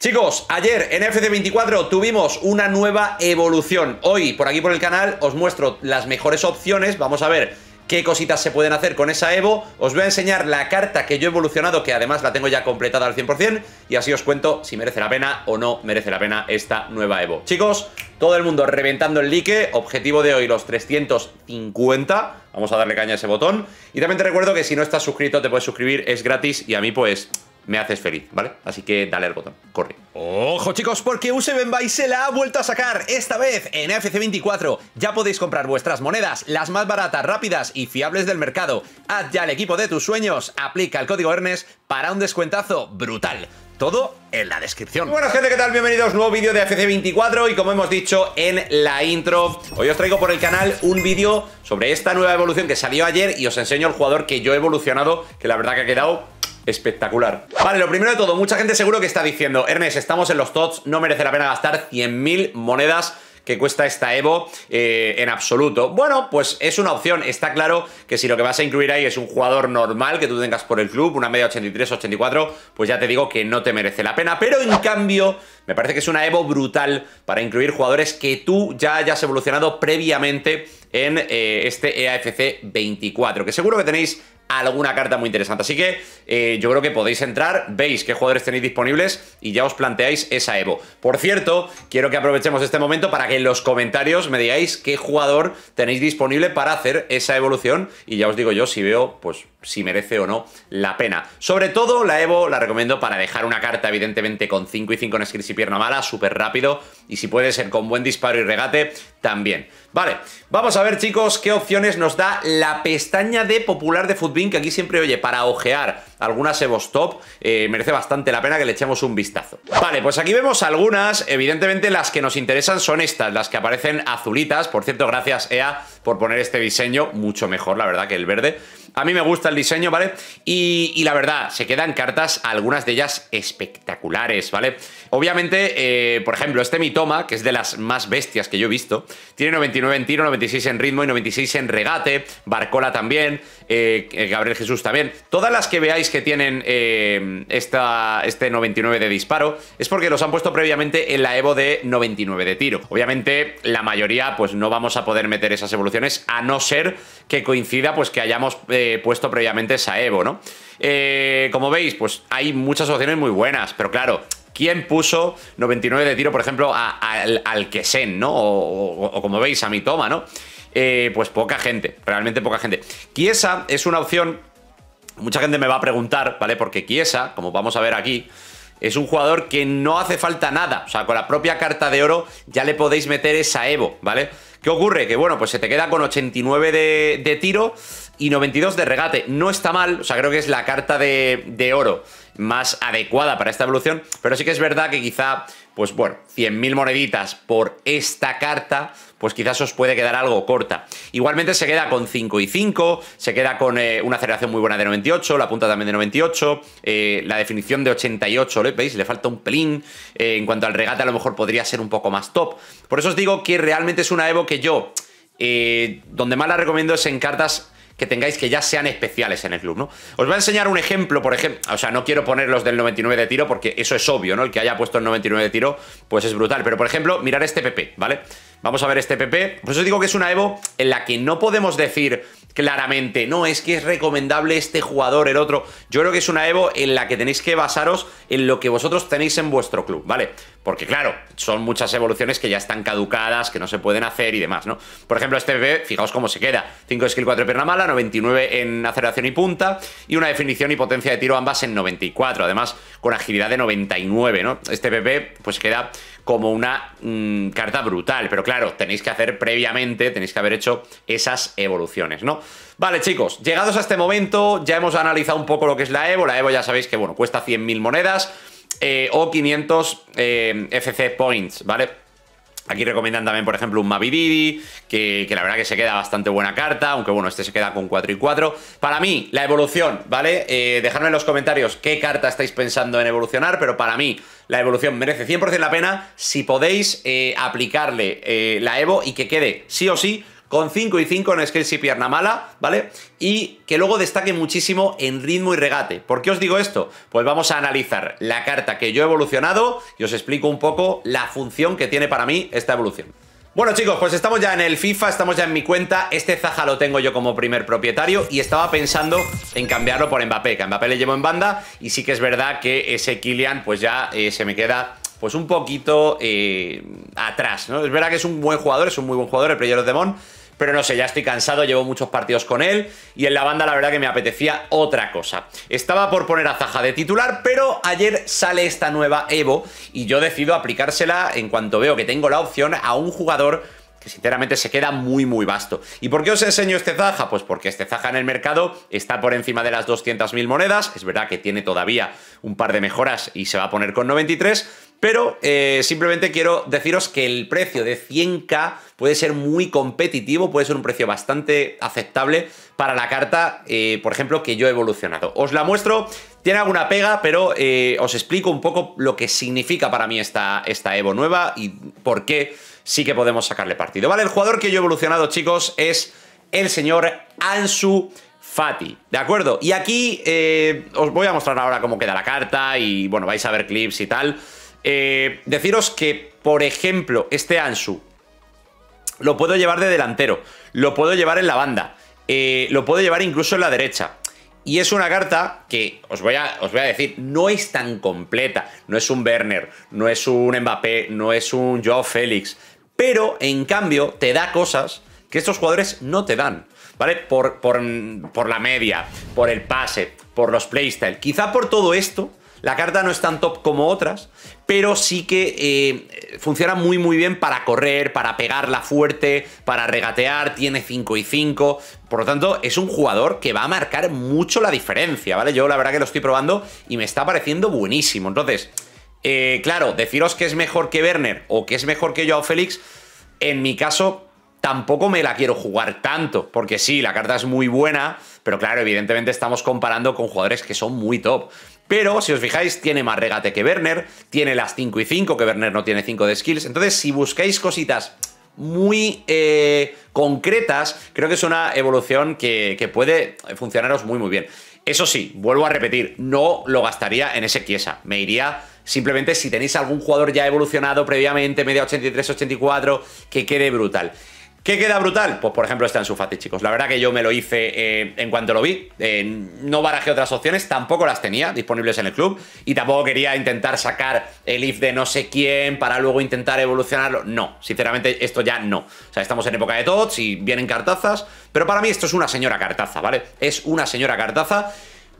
Chicos, ayer en FC24 tuvimos una nueva evolución. Hoy, por aquí por el canal, os muestro las mejores opciones. Vamos a ver qué cositas se pueden hacer con esa Evo. Os voy a enseñar la carta que yo he evolucionado, que además la tengo ya completada al 100%, y así os cuento si merece la pena o no merece la pena esta nueva Evo. Chicos, todo el mundo reventando el like, objetivo de hoy los 350, vamos a darle caña a ese botón. Y también te recuerdo que si no estás suscrito te puedes suscribir, es gratis, y a mí pues me haces feliz, ¿vale? Así que dale al botón, corre. Ojo chicos, porque Use se la ha vuelto a sacar, esta vez en FC24. Ya podéis comprar vuestras monedas, las más baratas, rápidas y fiables del mercado. Haz ya el equipo de tus sueños, aplica el código ERNES para un descuentazo brutal. Todo en la descripción. Bueno, gente, ¿qué tal? Bienvenidos a un nuevo vídeo de FC24 y como hemos dicho en la intro, hoy os traigo por el canal un vídeo sobre esta nueva evolución que salió ayer y os enseño el jugador que yo he evolucionado, que la verdad que ha quedado espectacular. Vale, lo primero de todo, mucha gente seguro que está diciendo, Ernest, estamos en los TOTS, no merece la pena gastar 100.000 monedas que cuesta esta Evo eh, en absoluto. Bueno, pues es una opción. Está claro que si lo que vas a incluir ahí es un jugador normal que tú tengas por el club, una media 83, 84, pues ya te digo que no te merece la pena. Pero en cambio, me parece que es una Evo brutal para incluir jugadores que tú ya hayas evolucionado previamente en eh, este EAFC 24, que seguro que tenéis alguna carta muy interesante. Así que eh, yo creo que podéis entrar, veis qué jugadores tenéis disponibles y ya os planteáis esa Evo. Por cierto, quiero que aprovechemos este momento para que en los comentarios me digáis qué jugador tenéis disponible para hacer esa evolución y ya os digo yo si veo, pues si merece o no la pena. Sobre todo la Evo la recomiendo para dejar una carta, evidentemente, con 5 y 5 en skills y pierna mala, súper rápido, y si puede ser con buen disparo y regate, también. Vale, vamos a ver chicos qué opciones nos da la pestaña de popular de Footbin, que aquí siempre, oye, para ojear algunas Evostop, eh, merece bastante la pena que le echemos un vistazo. Vale, pues aquí vemos algunas, evidentemente las que nos interesan son estas, las que aparecen azulitas, por cierto, gracias EA por poner este diseño, mucho mejor la verdad que el verde. A mí me gusta el diseño, ¿vale? y la verdad, se quedan cartas, algunas de ellas espectaculares, ¿vale? Obviamente, eh, por ejemplo, este Mitoma, que es de las más bestias que yo he visto, tiene 99 en tiro, 96 en ritmo y 96 en regate. Barcola también, eh, Gabriel Jesús también. Todas las que veáis que tienen eh, esta, este 99 de disparo es porque los han puesto previamente en la Evo de 99 de tiro. Obviamente, la mayoría, pues no vamos a poder meter esas evoluciones a no ser que coincida, pues que hayamos puesto previamente esa Evo, ¿no? como veis, pues hay muchas opciones muy buenas, pero claro, ¿Quién puso 99 de tiro, por ejemplo, al, al Kesen, ¿no? O, como veis, a mi toma, ¿no? Eh, pues poca gente, realmente poca gente. Kiesa es una opción. Mucha gente me va a preguntar, ¿vale? Porque Kiesa, como vamos a ver aquí, es un jugador que no hace falta nada. O sea, con la propia carta de oro ya le podéis meter esa Evo, ¿vale? ¿Qué ocurre? Que bueno, pues se te queda con 89 de tiro y 92 de regate. No está mal, o sea, creo que es la carta de, oro más adecuada para esta evolución, pero sí que es verdad que quizá, pues bueno, 100.000 moneditas por esta carta, pues quizás os puede quedar algo corta. Igualmente se queda con 5 y 5, se queda con eh, una aceleración muy buena de 98, la punta también de 98, eh, la definición de 88, ¿veis? Le falta un pelín, eh, en cuanto al regate a lo mejor podría ser un poco más top. Por eso os digo que realmente es una Evo que yo, donde más la recomiendo es en cartas que tengáis que ya sean especiales en el club, ¿no? Os voy a enseñar un ejemplo, por ejemplo, o sea, no quiero poner los del 99 de tiro porque eso es obvio, ¿no? El que haya puesto el 99 de tiro, pues es brutal, pero por ejemplo, mirar este PP, ¿vale? Vamos a ver este PP, por eso digo que es una Evo en la que no podemos decir claramente, no, es que es recomendable este jugador, el otro, yo creo que es una Evo en la que tenéis que basaros en lo que vosotros tenéis en vuestro club, ¿vale? Porque claro, son muchas evoluciones que ya están caducadas, que no se pueden hacer y demás, ¿no? Por ejemplo, este bebé, fijaos cómo se queda. 5 skill, 4 pierna mala, 99 en aceleración y punta, y una definición y potencia de tiro ambas en 94, además con agilidad de 99, ¿no? Este bebé pues queda como una mm, carta brutal, pero claro, tenéis que hacer previamente, tenéis que haber hecho esas evoluciones, ¿no? Vale, chicos, llegados a este momento, ya hemos analizado un poco lo que es la Evo. La Evo ya sabéis que, bueno, cuesta 100.000 monedas. Eh, o 500 eh, FC Points, ¿vale? Aquí recomiendan también, por ejemplo, un Mavididi, que, la verdad que se queda bastante buena carta, aunque bueno, este se queda con 4 y 4. Para mí, la evolución, ¿vale? Eh, dejadme en los comentarios qué carta estáis pensando en evolucionar, pero para mí la evolución merece 100% la pena si podéis aplicarle la Evo y que quede sí o sí con 5 y 5 en skills y pierna mala, ¿vale? Y que luego destaque muchísimo en ritmo y regate. ¿Por qué os digo esto? Pues vamos a analizar la carta que yo he evolucionado y os explico un poco la función que tiene para mí esta evolución. Bueno chicos, pues estamos ya en el FIFA, estamos ya en mi cuenta, este Zaha lo tengo yo como primer propietario y estaba pensando en cambiarlo por Mbappé, que a Mbappé le llevo en banda y sí que es verdad que ese Kylian pues ya eh, se me queda pues un poquito eh, atrás, ¿no? Es verdad que es un buen jugador, es un muy buen jugador el Player of Demon, pero no sé, ya estoy cansado, llevo muchos partidos con él y en la banda la verdad que me apetecía otra cosa. Estaba por poner a Zaja de titular, pero ayer sale esta nueva Evo y yo decido aplicársela en cuanto veo que tengo la opción a un jugador que sinceramente se queda muy muy vasto. ¿Y por qué os enseño este Zaja? Pues porque este Zaja en el mercado está por encima de las 200.000 monedas, es verdad que tiene todavía un par de mejoras y se va a poner con 93, pero eh, simplemente quiero deciros que el precio de 100k puede ser muy competitivo, puede ser un precio bastante aceptable para la carta, eh, por ejemplo, que yo he evolucionado. Os la muestro, tiene alguna pega, pero eh, os explico un poco lo que significa para mí esta, esta Evo nueva y por qué sí que podemos sacarle partido. Vale, el jugador que yo he evolucionado, chicos, es el señor Ansu Fati, ¿de acuerdo? Y aquí os voy a mostrar ahora cómo queda la carta y, bueno, vais a ver clips y tal. Eh, deciros que, por ejemplo, este Ansu lo puedo llevar de delantero, lo puedo llevar en la banda, eh, lo puedo llevar incluso en la derecha. Y es una carta que, os voy, a, os voy a decir, no es tan completa. No es un Werner, no es un Mbappé, no es un Joao Félix. Pero, en cambio, te da cosas que estos jugadores no te dan. ¿Vale? Por, por, por la media, por el pase, por los playstyle. Quizá por todo esto la carta no es tan top como otras, pero sí que eh, funciona muy muy bien para correr, para pegarla fuerte, para regatear, tiene 5 y 5. Por lo tanto, es un jugador que va a marcar mucho la diferencia, ¿vale? Yo la verdad que lo estoy probando y me está pareciendo buenísimo. Entonces, eh, claro, deciros que es mejor que Werner o que es mejor que Joao Félix, en mi caso tampoco me la quiero jugar tanto, porque sí, la carta es muy buena, pero claro, evidentemente estamos comparando con jugadores que son muy top. Pero si os fijáis, tiene más regate que Werner, tiene las 5 y 5, que Werner no tiene 5 de skills. Entonces, si buscáis cositas muy eh, concretas, creo que es una evolución que, puede funcionaros muy, muy bien. Eso sí, vuelvo a repetir, no lo gastaría en ese quiesa. Me iría simplemente si tenéis algún jugador ya evolucionado previamente, media 83-84, que quede brutal. ¿Qué queda brutal? Pues por ejemplo está en su chicos. La verdad que yo me lo hice eh, en cuanto lo vi. Eh, no barajé otras opciones, tampoco las tenía disponibles en el club. Y tampoco quería intentar sacar el if de no sé quién para luego intentar evolucionarlo. No, sinceramente esto ya no. O sea, estamos en época de tots y vienen cartazas. Pero para mí esto es una señora cartaza, ¿vale? Es una señora cartaza.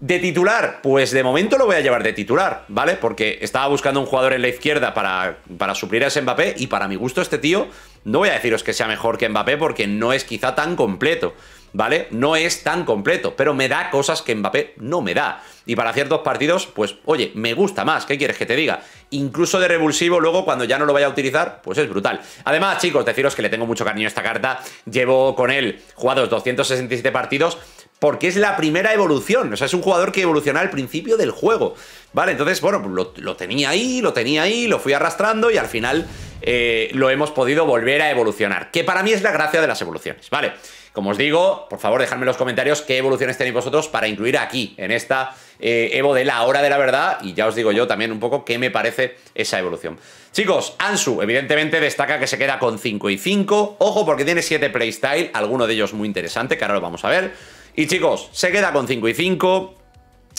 De titular, pues de momento lo voy a llevar de titular, ¿vale? Porque estaba buscando un jugador en la izquierda para, para suplir a ese Mbappé y para mi gusto este tío no voy a deciros que sea mejor que Mbappé porque no es quizá tan completo, ¿vale? No es tan completo, pero me da cosas que Mbappé no me da. Y para ciertos partidos, pues, oye, me gusta más, ¿qué quieres que te diga? Incluso de revulsivo, luego cuando ya no lo vaya a utilizar, pues es brutal. Además, chicos, deciros que le tengo mucho cariño a esta carta. Llevo con él jugados 267 partidos porque es la primera evolución. O sea, es un jugador que evoluciona al principio del juego. Vale, entonces, bueno, lo, tenía ahí, lo tenía ahí, lo fui arrastrando y al final eh, lo hemos podido volver a evolucionar. Que para mí es la gracia de las evoluciones, ¿vale? Como os digo, por favor, dejadme en los comentarios qué evoluciones tenéis vosotros para incluir aquí, en esta eh, Evo de la hora de la verdad. Y ya os digo yo también un poco qué me parece esa evolución. Chicos, Ansu, evidentemente destaca que se queda con 5 y 5. Ojo, porque tiene 7 playstyle, alguno de ellos muy interesante, que ahora lo vamos a ver. Y chicos, se queda con 5 y 5.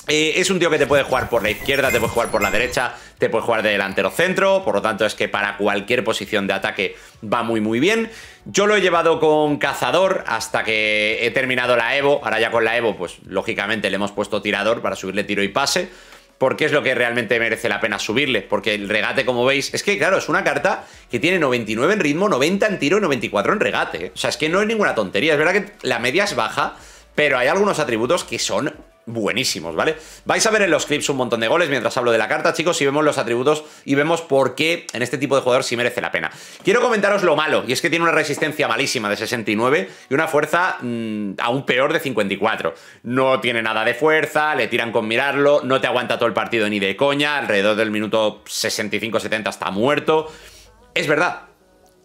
Eh, es un tío que te puede jugar por la izquierda, te puede jugar por la derecha, te puede jugar de delantero centro, por lo tanto es que para cualquier posición de ataque va muy muy bien. Yo lo he llevado con cazador hasta que he terminado la Evo, ahora ya con la Evo pues lógicamente le hemos puesto tirador para subirle tiro y pase, porque es lo que realmente merece la pena subirle, porque el regate como veis, es que claro, es una carta que tiene 99 en ritmo, 90 en tiro y 94 en regate, o sea es que no es ninguna tontería, es verdad que la media es baja, pero hay algunos atributos que son buenísimos, ¿vale? Vais a ver en los clips un montón de goles mientras hablo de la carta, chicos, y vemos los atributos y vemos por qué en este tipo de jugador sí merece la pena. Quiero comentaros lo malo, y es que tiene una resistencia malísima de 69 y una fuerza mm, aún peor de 54. No tiene nada de fuerza, le tiran con mirarlo, no te aguanta todo el partido ni de coña, alrededor del minuto 65-70 está muerto. Es verdad,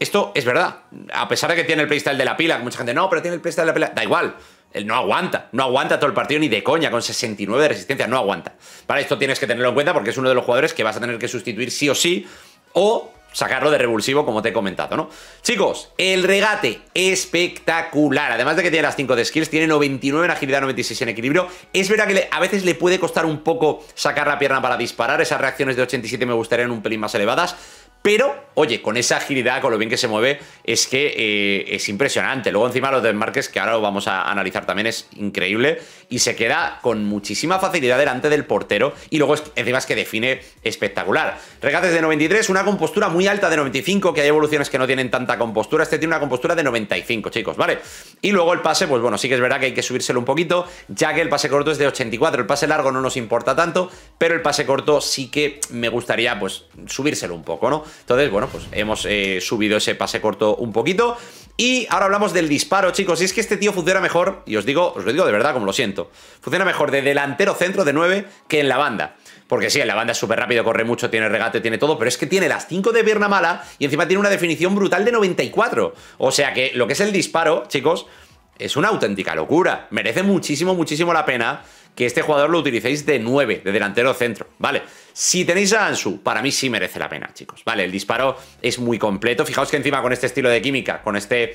esto es verdad. A pesar de que tiene el playstyle de la pila, mucha gente, no, pero tiene el playstyle de la pila, da igual no aguanta, no aguanta todo el partido ni de coña, con 69 de resistencia, no aguanta. para esto tienes que tenerlo en cuenta porque es uno de los jugadores que vas a tener que sustituir sí o sí, o sacarlo de revulsivo, como te he comentado, ¿no? Chicos, el regate espectacular. Además de que tiene las 5 de skills, tiene 99 en agilidad, 96 en equilibrio. Es verdad que a veces le puede costar un poco sacar la pierna para disparar. Esas reacciones de 87 me gustarían un pelín más elevadas pero, oye, con esa agilidad, con lo bien que se mueve, es que eh, es impresionante. Luego encima los desmarques, que ahora lo vamos a analizar también, es increíble y se queda con muchísima facilidad delante del portero y luego encima es que define espectacular. Regates de 93, una compostura muy alta de 95, que hay evoluciones que no tienen tanta compostura, este tiene una compostura de 95, chicos, ¿vale? Y luego el pase, pues bueno, sí que es verdad que hay que subírselo un poquito, ya que el pase corto es de 84, el pase largo no nos importa tanto, pero el pase corto sí que me gustaría pues subírselo un poco, ¿no? Entonces, bueno, pues hemos eh, subido ese pase corto un poquito. Y ahora hablamos del disparo, chicos. Y es que este tío funciona mejor, y os digo, os lo digo de verdad, como lo siento. Funciona mejor de delantero centro de 9 que en la banda. Porque sí, en la banda es súper rápido, corre mucho, tiene regate, tiene todo, pero es que tiene las 5 de pierna mala y encima tiene una definición brutal de 94. O sea que lo que es el disparo, chicos, es una auténtica locura. Merece muchísimo, muchísimo la pena que este jugador lo utilicéis de 9, de delantero centro, ¿vale? Si tenéis a Ansu, para mí sí merece la pena, chicos, ¿vale? El disparo es muy completo. Fijaos que encima con este estilo de química, con este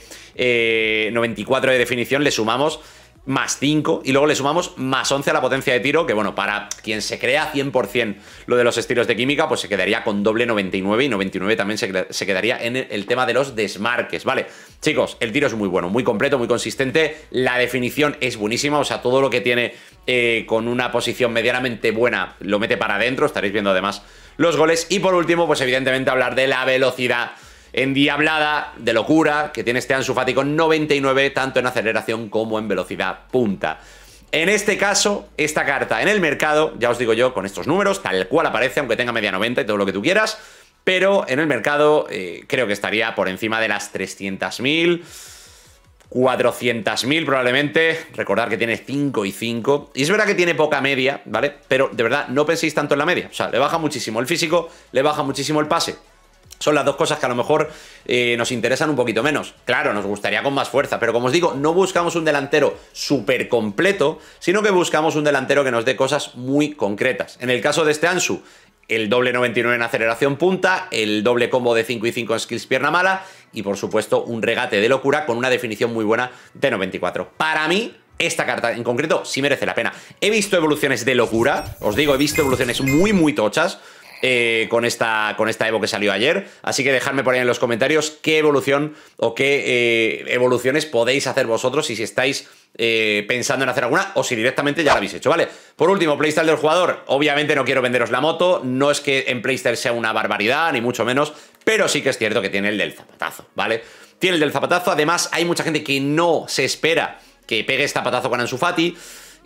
94 eh, de definición, le sumamos más 5 y luego le sumamos más 11 a la potencia de tiro, que bueno, para quien se crea 100% lo de los estilos de química, pues se quedaría con doble 99 y 99 también se, quedaría en el, tema de los desmarques, ¿vale? Chicos, el tiro es muy bueno, muy completo, muy consistente, la definición es buenísima, o sea, todo lo que tiene eh, con una posición medianamente buena, lo mete para adentro, estaréis viendo además los goles. Y por último, pues evidentemente hablar de la velocidad endiablada, de locura, que tiene este Ansu con 99, tanto en aceleración como en velocidad punta. En este caso, esta carta en el mercado, ya os digo yo, con estos números, tal cual aparece, aunque tenga media 90 y todo lo que tú quieras, pero en el mercado eh, creo que estaría por encima de las 300.000 400.000 probablemente. Recordar que tiene 5 y 5. Y es verdad que tiene poca media, ¿vale? Pero de verdad, no penséis tanto en la media. O sea, le baja muchísimo el físico, le baja muchísimo el pase. Son las dos cosas que a lo mejor eh, nos interesan un poquito menos. Claro, nos gustaría con más fuerza, pero como os digo, no buscamos un delantero súper completo, sino que buscamos un delantero que nos dé cosas muy concretas. En el caso de este Ansu, el doble 99 en aceleración punta, el doble combo de 5 y 5 en skills pierna mala y por supuesto un regate de locura con una definición muy buena de 94. Para mí, esta carta en concreto sí merece la pena. He visto evoluciones de locura, os digo, he visto evoluciones muy muy tochas, eh, con, esta, con esta Evo que salió ayer. Así que dejadme por ahí en los comentarios qué evolución o qué eh, evoluciones podéis hacer vosotros y si estáis eh, pensando en hacer alguna o si directamente ya la habéis hecho, ¿vale? Por último, playstyle del jugador. Obviamente no quiero venderos la moto, no es que en playstyle sea una barbaridad, ni mucho menos, pero sí que es cierto que tiene el del zapatazo, ¿vale? Tiene el del zapatazo, además hay mucha gente que no se espera que pegue este zapatazo con Ansu Fati.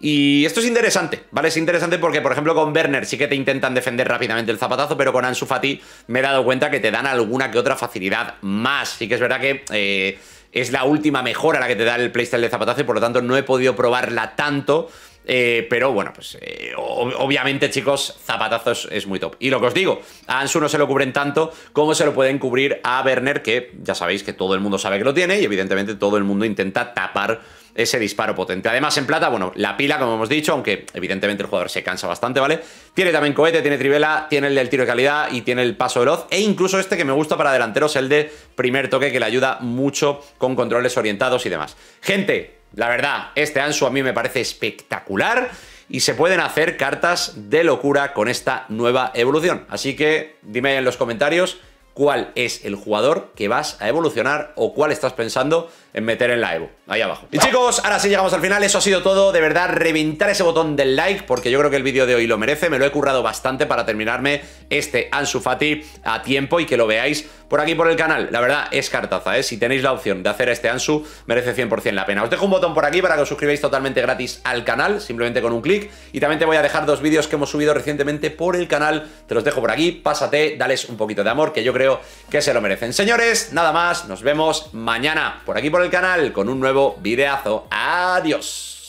Y esto es interesante, ¿vale? Es interesante porque, por ejemplo, con Werner sí que te intentan defender rápidamente el zapatazo, pero con Ansu Fati me he dado cuenta que te dan alguna que otra facilidad más. Sí que es verdad que eh, es la última mejora la que te da el playstyle de zapatazo y por lo tanto no he podido probarla tanto. Eh, pero bueno, pues eh, obviamente, chicos, zapatazos es muy top. Y lo que os digo, a Ansu no se lo cubren tanto como se lo pueden cubrir a Werner, que ya sabéis que todo el mundo sabe que lo tiene y evidentemente todo el mundo intenta tapar ese disparo potente. Además, en plata, bueno, la pila, como hemos dicho, aunque evidentemente el jugador se cansa bastante, ¿vale? Tiene también cohete, tiene trivela, tiene el del tiro de calidad y tiene el paso veloz. E incluso este que me gusta para delanteros, el de primer toque, que le ayuda mucho con controles orientados y demás. Gente, la verdad, este Ansu a mí me parece espectacular y se pueden hacer cartas de locura con esta nueva evolución. Así que dime en los comentarios cuál es el jugador que vas a evolucionar o cuál estás pensando en meter en la Evo, ahí abajo. Y chicos, ahora sí llegamos al final, eso ha sido todo, de verdad, reventar ese botón del like, porque yo creo que el vídeo de hoy lo merece, me lo he currado bastante para terminarme este Ansu Fati a tiempo y que lo veáis por aquí por el canal, la verdad, es cartaza, ¿eh? si tenéis la opción de hacer este Ansu, merece 100% la pena. Os dejo un botón por aquí para que os suscribáis totalmente gratis al canal, simplemente con un clic, y también te voy a dejar dos vídeos que hemos subido recientemente por el canal, te los dejo por aquí, pásate, dales un poquito de amor, que yo creo que se lo merecen. Señores, nada más, nos vemos mañana por aquí por el canal con un nuevo videazo. Adiós.